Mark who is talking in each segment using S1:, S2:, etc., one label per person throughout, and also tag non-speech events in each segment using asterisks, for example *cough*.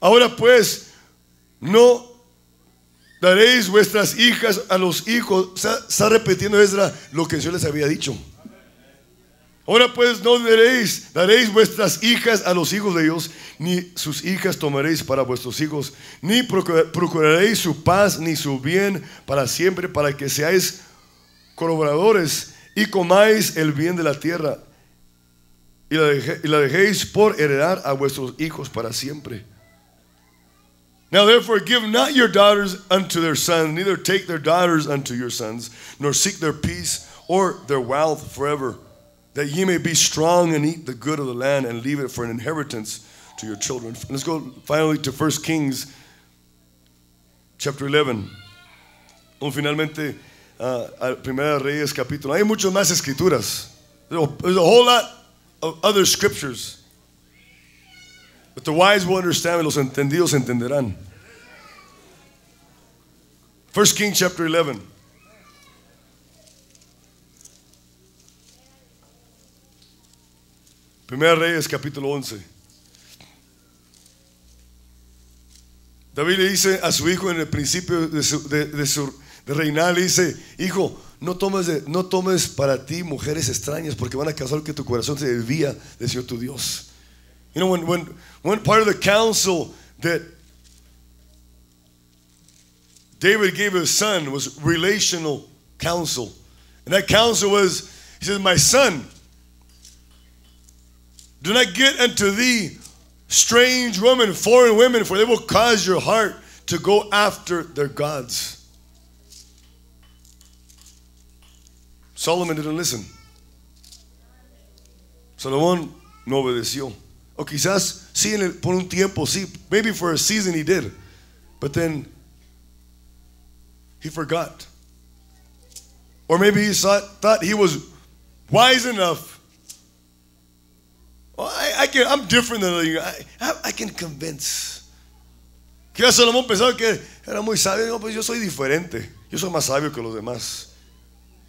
S1: Ahora pues, no daréis vuestras hijas a los hijos. Está, repitiendo Ezra lo que yo les había dicho. Ahora pues no daréis, daréis vuestras hijas a los hijos de ellos, ni sus hijas tomaréis para vuestros hijos, ni procuraréis su paz ni su bien para siempre, para que seáis colaboradores y comáis el bien de la tierra y la, dejéis por heredar a vuestros hijos para siempre. Now therefore give not your daughters unto their sons, neither take their daughters unto your sons, nor seek their peace or their wealth forever, that ye may be strong and eat the good of the land and leave it for an inheritance to your children. Let's go finally to 1 Kings chapter 11. O finalmente uh, Primera Reyes capítulo. Hay muchas más escrituras. There's a whole lot of other scriptures. But the wise will understand, los entendidos entenderán. 1 Kings chapter 11. Primera Reyes capítulo 11. David le dice a su hijo en el principio de su, de, reinar, le dice, hijo, no tomes, no tomes para ti mujeres extrañas porque van a causar que tu corazón se desvía del Señor tu Dios. You know, when, when, when part of the counsel that David gave his son was relational counsel. And that counsel was, he says, My son, do not get unto thee strange women, foreign women, for they will cause your heart to go after their gods. Solomon didn't listen. Solomon no obedeció. O quizás sí, el, por un tiempo, sí. Maybe for a season he did. But then he forgot. Or maybe he thought, thought he was wise enough. Oh, I, I, can, I'm different than you. I, I, can convince. Que Salomón pensaba que era muy sabio. No, pues yo soy diferente. Yo soy más sabio que los demás.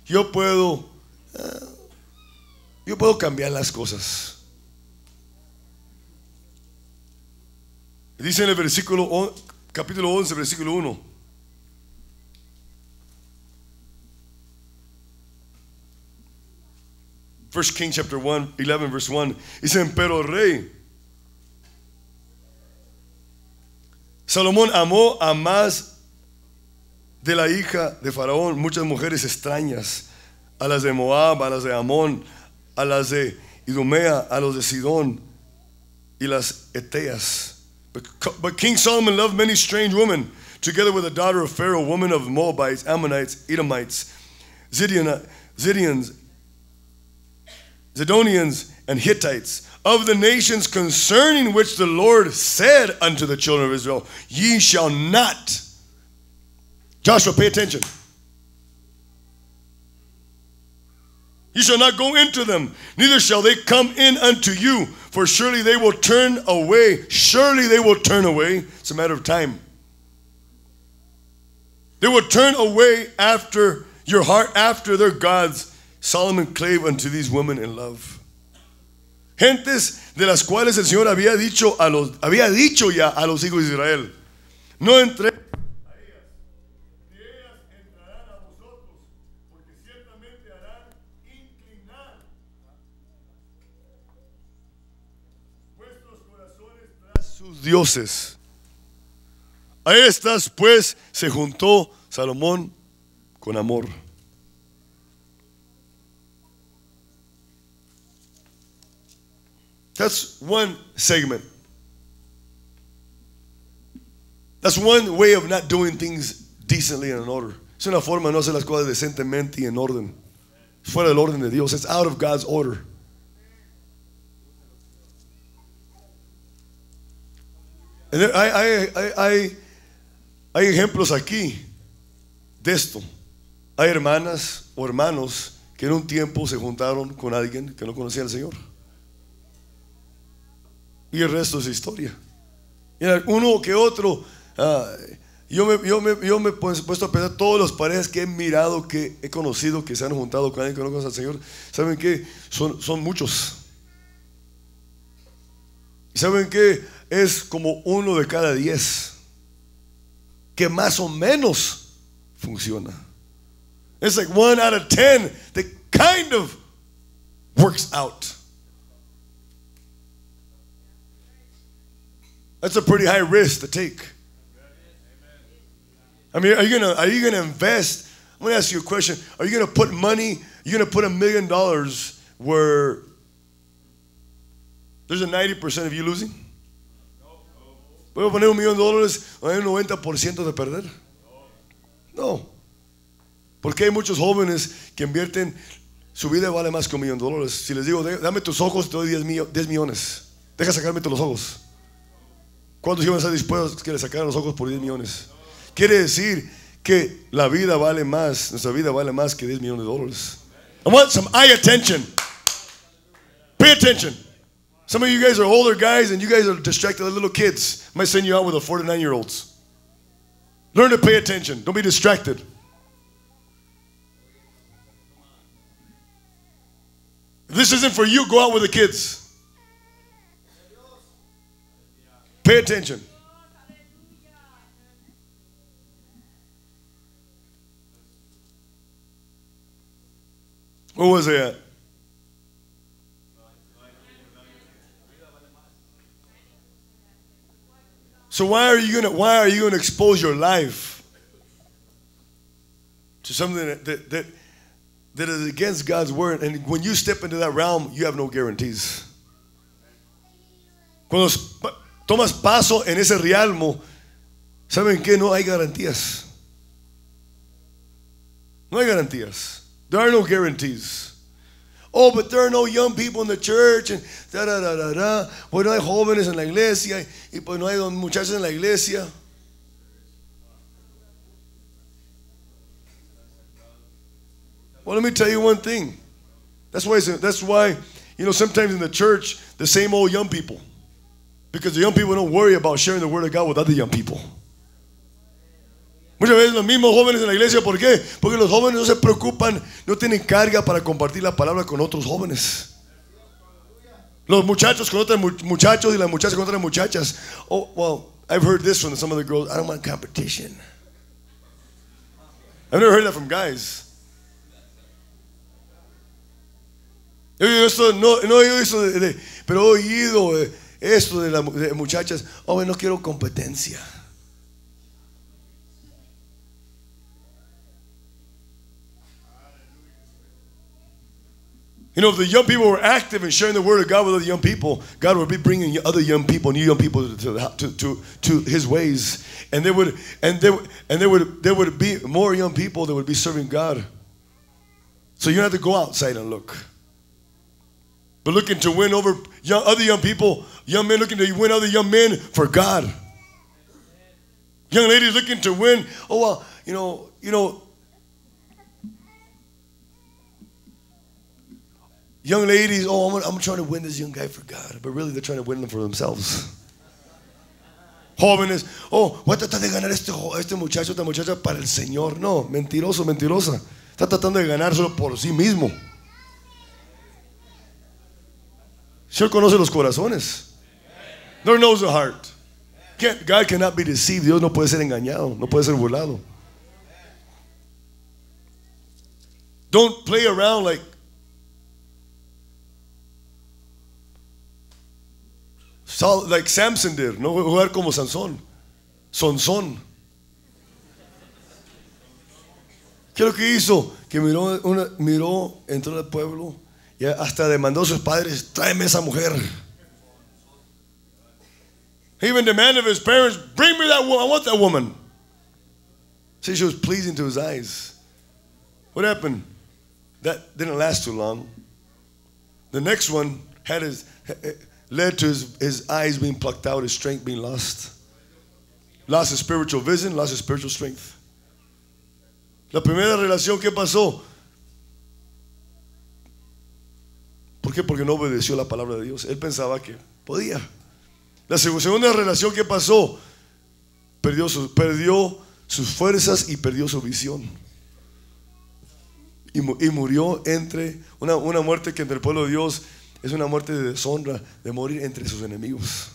S1: Yo puedo. Eh, yo puedo cambiar las cosas. Dice en el versículo, capítulo 11, versículo 1. First King chapter 1, 11 verse 1. Dice, pero rey Salomón amó a más de la hija de Faraón muchas mujeres extrañas, a las de Moab, a las de Amón, a las de Idumea, a los de Sidón y las Eteas But, but King Solomon loved many strange women, together with the daughter of Pharaoh, woman of Moabites, Ammonites, Edomites, Zidian, Zidians, Zidonians, and Hittites, of the nations concerning which the Lord said unto the children of Israel, Ye shall not. Joshua, pay attention. You shall not go into them, neither shall they come in unto you. For surely they will turn away. Surely they will turn away. It's a matter of time. They will turn away after your heart, after their gods. Solomon clave unto these women in love. Gentes de las cuales el Señor había dicho, a los, había dicho ya a los hijos de Israel: No entre dioses. A estas pues se juntó Salomón con amor. That's one segment. That's one way of not doing things decently and in order. Es una forma de no hacer las cosas decentemente y en orden. Fuera del orden de Dios. It's out of God's order. Hay, hay, ejemplos aquí de esto. Hay hermanas o hermanos que en un tiempo se juntaron con alguien que no conocía al Señor. Y el resto es historia. uno que otro. Ah, yo me, yo, me, yo me he pues, puesto a pensar todos los parejas que he mirado, que he conocido, que se han juntado con alguien que no conoce al Señor. ¿Saben qué? Son, son muchos. saben qué? es como uno de cada diez que más o menos funciona. It's like one out of ten that kind of works out. That's a pretty high risk to take. I mean, are you gonna are you gonna invest? I'm gonna ask you a question. Are you gonna put money? You're gonna put a million dollars where there's a ninety percent of you losing? ¿Puedo poner un millón de dólares? ¿Hay un 90% de perder? No. Porque hay muchos jóvenes que invierten, su vida vale más que un millón de dólares. Si les digo, dame tus ojos, te doy 10, millones. Deja sacarme los ojos. ¿Cuántos iban a estar dispuestos que sacar los ojos por 10 millones? Quiere decir que la vida vale más, nuestra vida vale más que 10 millones de dólares. I want some eye attention. Pay attention. Some of you guys are older guys and you guys are distracted like little kids. I might send you out with a 49 year olds. Learn to pay attention. Don't be distracted. If this isn't for you, go out with the kids. Pay attention. Where was I at? So why are you gonna why are you gonna expose your life to something that that, that, that is against God's word? And when you step into that realm, you have no guarantees. Cuando tomas paso en ese realmo, saben que no hay garantías. No hay garantías. There are no guarantees. Oh, but there are no young people in the church. And da, da, da, da, da. Pues no hay jóvenes en la iglesia. Y pues no hay muchachos en la iglesia. Well, let me tell you one thing. That's why, that's why, you know, sometimes in the church, the same old young people. Because the young people don't worry about sharing the word of God with other young people. Muchas veces los mismos jóvenes en la iglesia, ¿por qué? Porque los jóvenes no se preocupan, no tienen carga para compartir la palabra con otros jóvenes. Los muchachos con otros muchachos y las muchachas con otras muchachas. Oh, well, I've heard this from some of the girls. I don't want competition. I've never heard that from guys. no, no he oído eso, pero he oído eh, esto de las muchachas. Oh, no quiero competencia. You know, if the young people were active in sharing the word of God with other young people, God would be bringing other young people, new young people, to, to, to, to His ways, and there would and there and there would there would be more young people that would be serving God. So you don't have to go outside and look, but looking to win over young, other young people, young men looking to win other young men for God. Young ladies looking to win. Oh well, you know, you know, Young ladies, oh, I'm, trying to win this young guy for God, but really they're trying to win them for themselves. *laughs* Jóvenes, oh, voy a tratar de ganar este, muchacho, esta muchacha para el Señor. No, mentiroso, mentirosa. Está tratando de ganar solo por sí mismo. El Señor conoce los corazones. Lord knows the heart. God cannot be deceived. Dios no puede ser engañado, no puede ser burlado. Don't play around like Saul, like Samson did. No jugar como Sansón. Sonsón. ¿Qué es lo que hizo? Que miró, una, miró entró al pueblo y hasta demandó a sus padres, tráeme esa mujer. He even demanded of his parents, bring me that woman, I want that woman. See, she was pleasing to his eyes. What happened? That didn't last too long. The next one had his led to his, eyes being plucked out, his strength being lost. Lost his spiritual vision, lost his spiritual strength. La primera relación que pasó. ¿Por qué? Porque no obedeció la palabra de Dios. Él pensaba que podía. La segunda relación que pasó, perdió, perdió sus fuerzas y perdió su visión. Y, y murió entre una, una muerte que entre el pueblo de Dios es una muerte de deshonra, de morir entre sus enemigos.